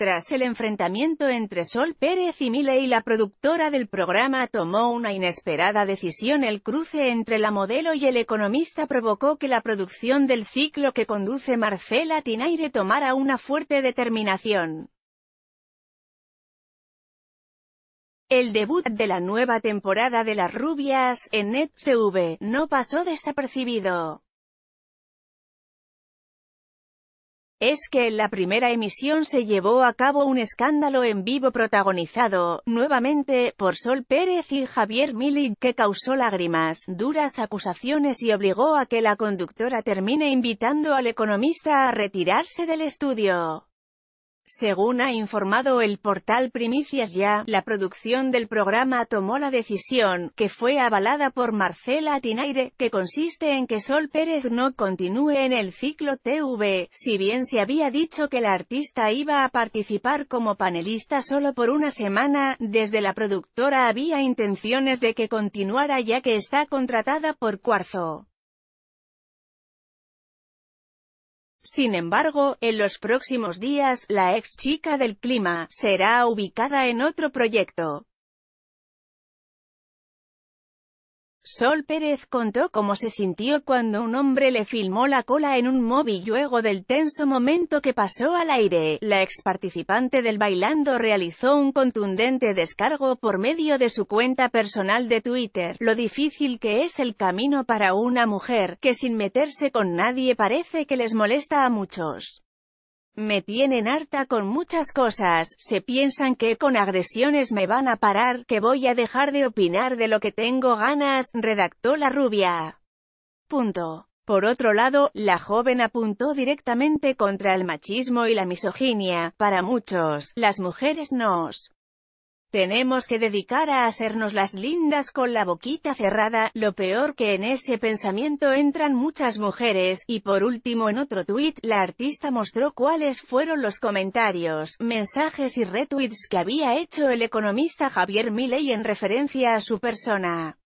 Tras el enfrentamiento entre Sol Pérez y Miley, la productora del programa tomó una inesperada decisión. El cruce entre la modelo y el economista provocó que la producción del ciclo que conduce Marcela Tinaire tomara una fuerte determinación. El debut de la nueva temporada de Las Rubias, en NetSV, no pasó desapercibido. es que en la primera emisión se llevó a cabo un escándalo en vivo protagonizado, nuevamente, por Sol Pérez y Javier Milik, que causó lágrimas, duras acusaciones y obligó a que la conductora termine invitando al economista a retirarse del estudio. Según ha informado el portal Primicias Ya, la producción del programa tomó la decisión, que fue avalada por Marcela Tinaire, que consiste en que Sol Pérez no continúe en el ciclo TV, si bien se había dicho que la artista iba a participar como panelista solo por una semana, desde la productora había intenciones de que continuara ya que está contratada por Cuarzo. Sin embargo, en los próximos días, la ex chica del clima, será ubicada en otro proyecto. Sol Pérez contó cómo se sintió cuando un hombre le filmó la cola en un móvil luego del tenso momento que pasó al aire. La ex participante del Bailando realizó un contundente descargo por medio de su cuenta personal de Twitter. Lo difícil que es el camino para una mujer, que sin meterse con nadie parece que les molesta a muchos. Me tienen harta con muchas cosas, se piensan que con agresiones me van a parar, que voy a dejar de opinar de lo que tengo ganas, redactó la rubia. Punto. Por otro lado, la joven apuntó directamente contra el machismo y la misoginia. Para muchos, las mujeres nos tenemos que dedicar a hacernos las lindas con la boquita cerrada, lo peor que en ese pensamiento entran muchas mujeres, y por último en otro tuit, la artista mostró cuáles fueron los comentarios, mensajes y retweets que había hecho el economista Javier Milei en referencia a su persona.